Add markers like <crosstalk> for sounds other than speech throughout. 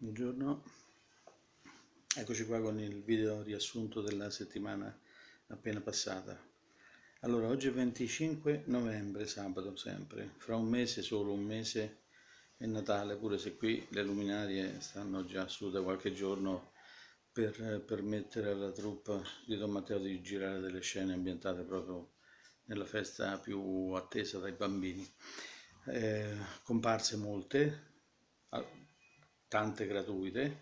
Buongiorno, eccoci qua con il video riassunto della settimana appena passata. Allora, oggi è 25 novembre, sabato sempre, fra un mese, solo un mese è Natale, pure se qui le luminarie stanno già su da qualche giorno per permettere alla truppa di Don Matteo di girare delle scene ambientate proprio nella festa più attesa dai bambini. Eh, comparse molte, tante gratuite,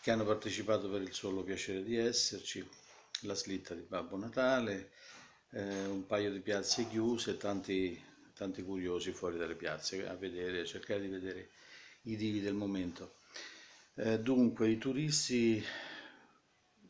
che hanno partecipato per il solo piacere di esserci, la slitta di Babbo Natale, eh, un paio di piazze chiuse tanti, tanti curiosi fuori dalle piazze a vedere, a cercare di vedere i divi del momento. Eh, dunque, i turisti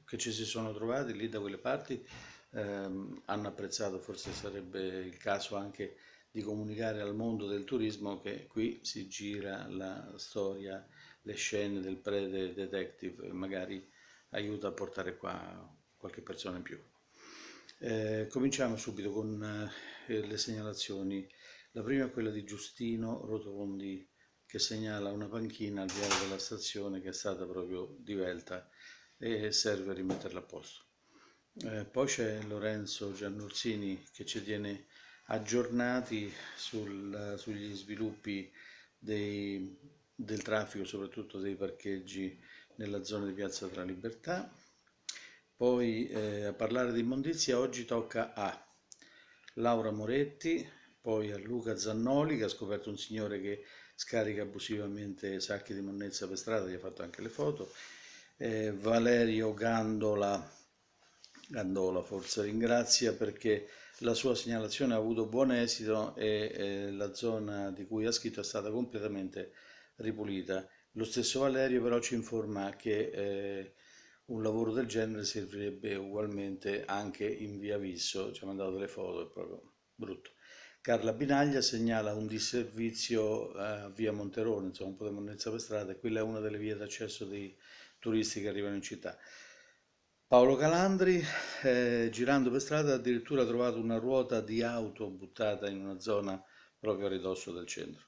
che ci si sono trovati lì da quelle parti ehm, hanno apprezzato, forse sarebbe il caso anche di comunicare al mondo del turismo che qui si gira la storia, le scene del prete detective, magari aiuta a portare qua qualche persona in più. Eh, cominciamo subito con eh, le segnalazioni. La prima è quella di Giustino Rotondi che segnala una panchina al di là della stazione che è stata proprio divelta e serve a rimetterla a posto. Eh, poi c'è Lorenzo Giannursini che ci tiene aggiornati sul, sugli sviluppi dei, del traffico, soprattutto dei parcheggi nella zona di Piazza Tra Libertà. Poi eh, a parlare di immondizia oggi tocca a Laura Moretti, poi a Luca Zannoli che ha scoperto un signore che scarica abusivamente sacchi di monnezza per strada, gli ha fatto anche le foto, eh, Valerio Gandola Gandola forse ringrazia perché la sua segnalazione ha avuto buon esito e eh, la zona di cui ha scritto è stata completamente ripulita. Lo stesso Valerio però ci informa che eh, un lavoro del genere servirebbe ugualmente anche in via Visso, ci ha mandato delle foto, è proprio brutto. Carla Binaglia segnala un disservizio a eh, via Monterone, insomma un po' di monnezza per strada, e quella è una delle vie d'accesso dei turisti che arrivano in città. Paolo Calandri, eh, girando per strada, ha addirittura trovato una ruota di auto buttata in una zona proprio a ridosso del centro.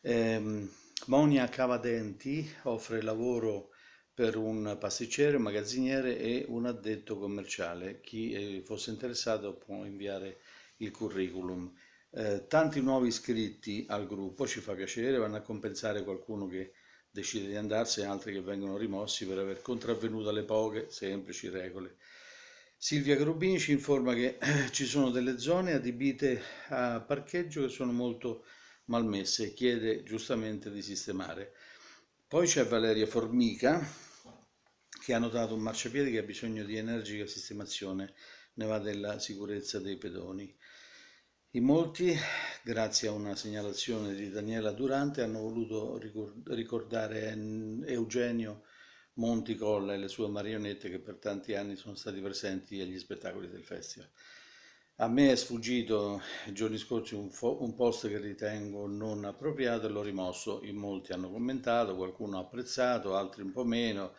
Eh, Monia Cavadenti offre lavoro per un pasticcere, un magazziniere e un addetto commerciale. Chi eh, fosse interessato può inviare il curriculum. Eh, tanti nuovi iscritti al gruppo, ci fa piacere, vanno a compensare qualcuno che decide di andarsene, altri che vengono rimossi per aver contravvenuto alle poche semplici regole. Silvia Grubini ci informa che <clears throat> ci sono delle zone adibite a parcheggio che sono molto malmesse e chiede giustamente di sistemare. Poi c'è Valeria Formica che ha notato un marciapiede che ha bisogno di energica sistemazione, ne va della sicurezza dei pedoni. In molti, grazie a una segnalazione di Daniela Durante, hanno voluto ricordare Eugenio Monticolla e le sue marionette che per tanti anni sono stati presenti agli spettacoli del festival. A me è sfuggito i giorni scorsi un, un, post che ritengo non appropriato e l'ho rimosso. In molti hanno commentato, qualcuno ha apprezzato, altri un po' meno,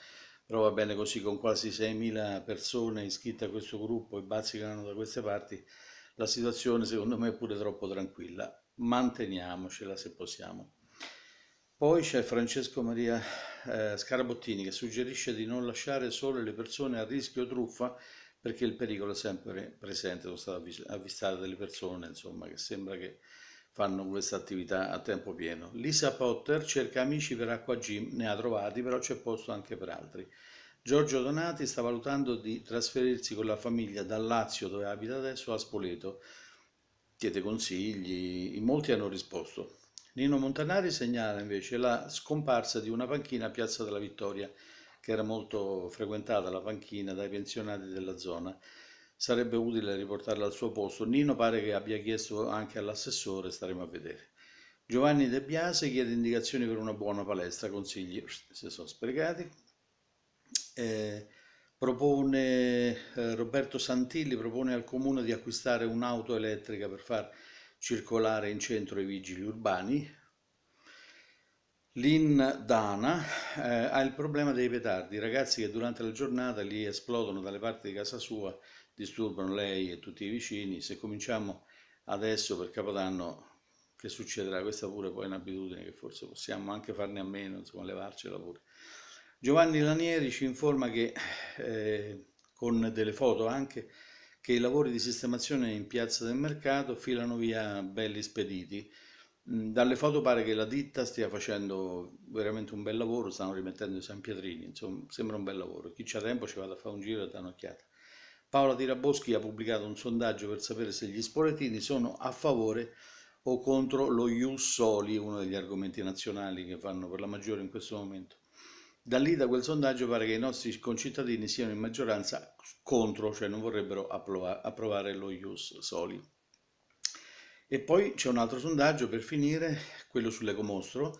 però va bene così con quasi 6.000 persone iscritte a questo gruppo e bazzicano da queste parti la situazione secondo me è pure troppo tranquilla, manteniamocela se possiamo. Poi c'è Francesco Maria eh, Scarabottini che suggerisce di non lasciare sole le persone a rischio truffa perché il pericolo è sempre presente, sono state avvistate delle persone insomma che sembra che fanno questa attività a tempo pieno. Lisa Potter cerca amici per Acqua Gym, ne ha trovati però c'è posto anche per altri. Giorgio Donati sta valutando di trasferirsi con la famiglia dal Lazio, dove abita adesso, a Spoleto. Chiede consigli, in molti hanno risposto. Nino Montanari segnala invece la scomparsa di una panchina a Piazza della Vittoria, che era molto frequentata la panchina dai pensionati della zona. Sarebbe utile riportarla al suo posto. Nino pare che abbia chiesto anche all'assessore, staremo a vedere. Giovanni De Biase chiede indicazioni per una buona palestra, consigli se sono sprecati. Eh, propone, eh, Roberto Santilli propone al comune di acquistare un'auto elettrica per far circolare in centro i vigili urbani. L'IN Dana eh, ha il problema dei petardi, i ragazzi che durante la giornata li esplodono dalle parti di casa sua, disturbano lei e tutti i vicini. Se cominciamo adesso per Capodanno che succederà, questa pure poi è un'abitudine che forse possiamo anche farne a meno, insomma levarcela pure. Giovanni Lanieri ci informa che, eh, con delle foto anche, che i lavori di sistemazione in piazza del mercato filano via belli spediti. Mm, dalle foto pare che la ditta stia facendo veramente un bel lavoro, stanno rimettendo i San Pietrini, insomma sembra un bel lavoro. Chi c'ha tempo ci vada a fare un giro e dà un'occhiata. Paola Tiraboschi ha pubblicato un sondaggio per sapere se gli spoletini sono a favore o contro lo Ius Soli, uno degli argomenti nazionali che fanno per la maggiore in questo momento da lì da quel sondaggio pare che i nostri concittadini siano in maggioranza contro, cioè non vorrebbero approvare lo Ius Soli. E poi c'è un altro sondaggio per finire, quello sull'ecomostro.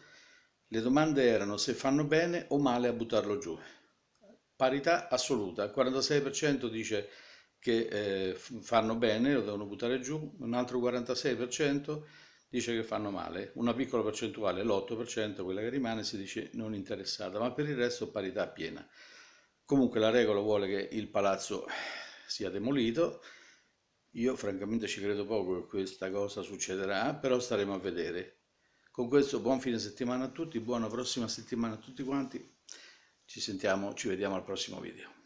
Le domande erano se fanno bene o male a buttarlo giù. Parità assoluta, il 46% dice che eh, fanno bene, lo devono buttare giù, un altro 46% dice che fanno male, una piccola percentuale, l'8%, quella che rimane, si dice non interessata, ma per il resto parità piena. Comunque la regola vuole che il palazzo sia demolito, io francamente ci credo poco che questa cosa succederà, però staremo a vedere. Con questo buon fine settimana a tutti, buona prossima settimana a tutti quanti, ci sentiamo, ci vediamo al prossimo video.